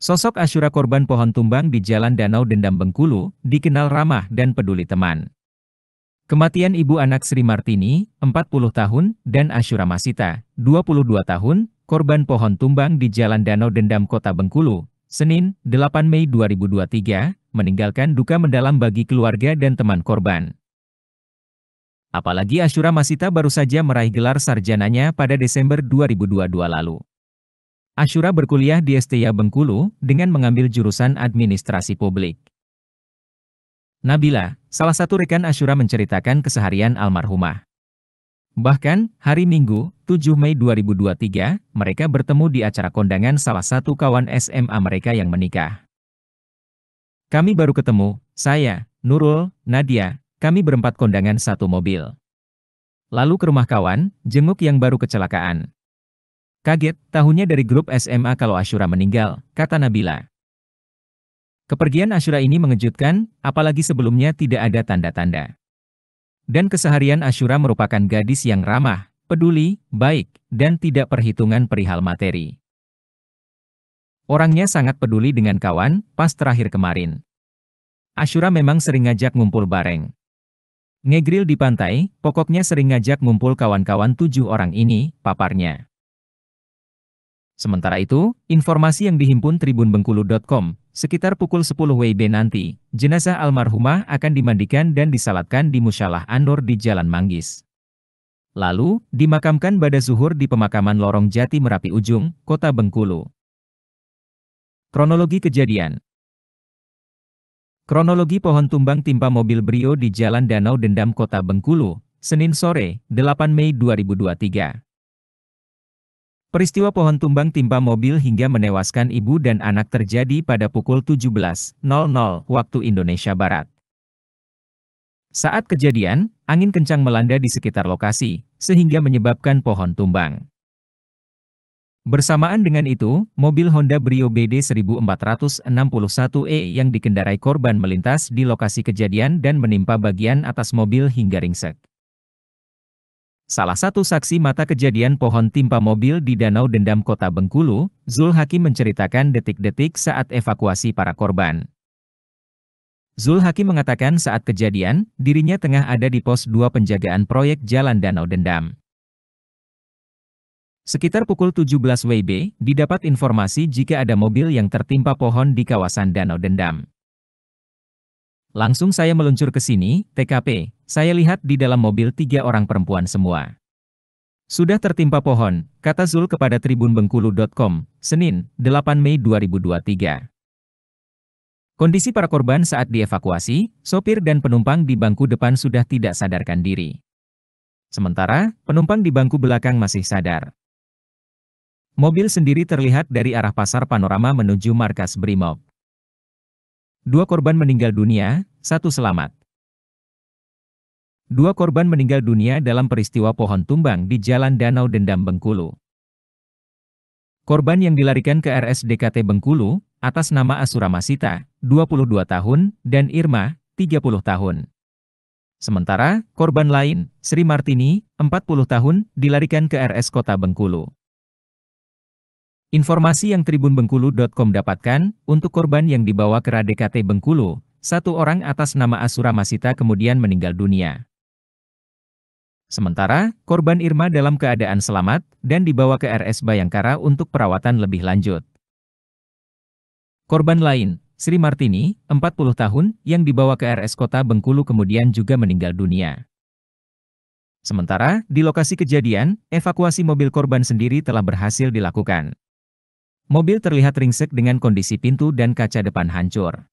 Sosok Asyura korban pohon tumbang di Jalan Danau Dendam Bengkulu, dikenal ramah dan peduli teman. Kematian ibu anak Sri Martini, 40 tahun, dan Asyura Masita, 22 tahun, korban pohon tumbang di Jalan Danau Dendam Kota Bengkulu, Senin, 8 Mei 2023, meninggalkan duka mendalam bagi keluarga dan teman korban. Apalagi Asyura Masita baru saja meraih gelar sarjananya pada Desember 2022 lalu. Ashura berkuliah di STIA Bengkulu dengan mengambil jurusan administrasi publik. Nabila, salah satu rekan Ashura menceritakan keseharian almarhumah. Bahkan, hari Minggu, 7 Mei 2023, mereka bertemu di acara kondangan salah satu kawan SMA mereka yang menikah. Kami baru ketemu, saya, Nurul, Nadia, kami berempat kondangan satu mobil. Lalu ke rumah kawan, jenguk yang baru kecelakaan. Kaget, tahunya dari grup SMA kalau Ashura meninggal, kata Nabila. Kepergian Ashura ini mengejutkan, apalagi sebelumnya tidak ada tanda-tanda. Dan keseharian Ashura merupakan gadis yang ramah, peduli, baik, dan tidak perhitungan perihal materi. Orangnya sangat peduli dengan kawan, pas terakhir kemarin. Ashura memang sering ngajak ngumpul bareng. Ngegril di pantai, pokoknya sering ngajak ngumpul kawan-kawan tujuh orang ini, paparnya. Sementara itu, informasi yang dihimpun Tribun Bengkulu.com, sekitar pukul 10 WIB nanti, jenazah almarhumah akan dimandikan dan disalatkan di Musyalah Andor di Jalan Manggis. Lalu, dimakamkan pada zuhur di pemakaman Lorong Jati Merapi Ujung, Kota Bengkulu. Kronologi kejadian Kronologi pohon tumbang timpa mobil Brio di Jalan Danau Dendam Kota Bengkulu, Senin sore, 8 Mei 2023. Peristiwa pohon tumbang timpa mobil hingga menewaskan ibu dan anak terjadi pada pukul 17.00 waktu Indonesia Barat. Saat kejadian, angin kencang melanda di sekitar lokasi, sehingga menyebabkan pohon tumbang. Bersamaan dengan itu, mobil Honda Brio BD 1461E yang dikendarai korban melintas di lokasi kejadian dan menimpa bagian atas mobil hingga ringsek. Salah satu saksi mata kejadian pohon timpa mobil di Danau Dendam Kota Bengkulu, Zul Hakim menceritakan detik-detik saat evakuasi para korban. Zul Hakim mengatakan saat kejadian, dirinya tengah ada di pos 2 penjagaan proyek Jalan Danau Dendam. Sekitar pukul 17 WIB, didapat informasi jika ada mobil yang tertimpa pohon di kawasan Danau Dendam. Langsung saya meluncur ke sini, TKP, saya lihat di dalam mobil tiga orang perempuan semua. Sudah tertimpa pohon, kata Zul kepada tribunbengkulu.com, Senin, 8 Mei 2023. Kondisi para korban saat dievakuasi, sopir dan penumpang di bangku depan sudah tidak sadarkan diri. Sementara, penumpang di bangku belakang masih sadar. Mobil sendiri terlihat dari arah pasar panorama menuju markas Brimob. Dua korban meninggal dunia, satu selamat. Dua korban meninggal dunia dalam peristiwa pohon tumbang di Jalan Danau Dendam Bengkulu. Korban yang dilarikan ke RSDKT Bengkulu, atas nama Asura Masita, 22 tahun, dan Irma, 30 tahun. Sementara, korban lain, Sri Martini, 40 tahun, dilarikan ke RS Kota Bengkulu. Informasi yang Tribun Bengkulu.com dapatkan, untuk korban yang dibawa ke RADKT Bengkulu, satu orang atas nama Asura Masita kemudian meninggal dunia. Sementara, korban Irma dalam keadaan selamat, dan dibawa ke RS Bayangkara untuk perawatan lebih lanjut. Korban lain, Sri Martini, 40 tahun, yang dibawa ke RS Kota Bengkulu kemudian juga meninggal dunia. Sementara, di lokasi kejadian, evakuasi mobil korban sendiri telah berhasil dilakukan. Mobil terlihat ringsek dengan kondisi pintu dan kaca depan hancur.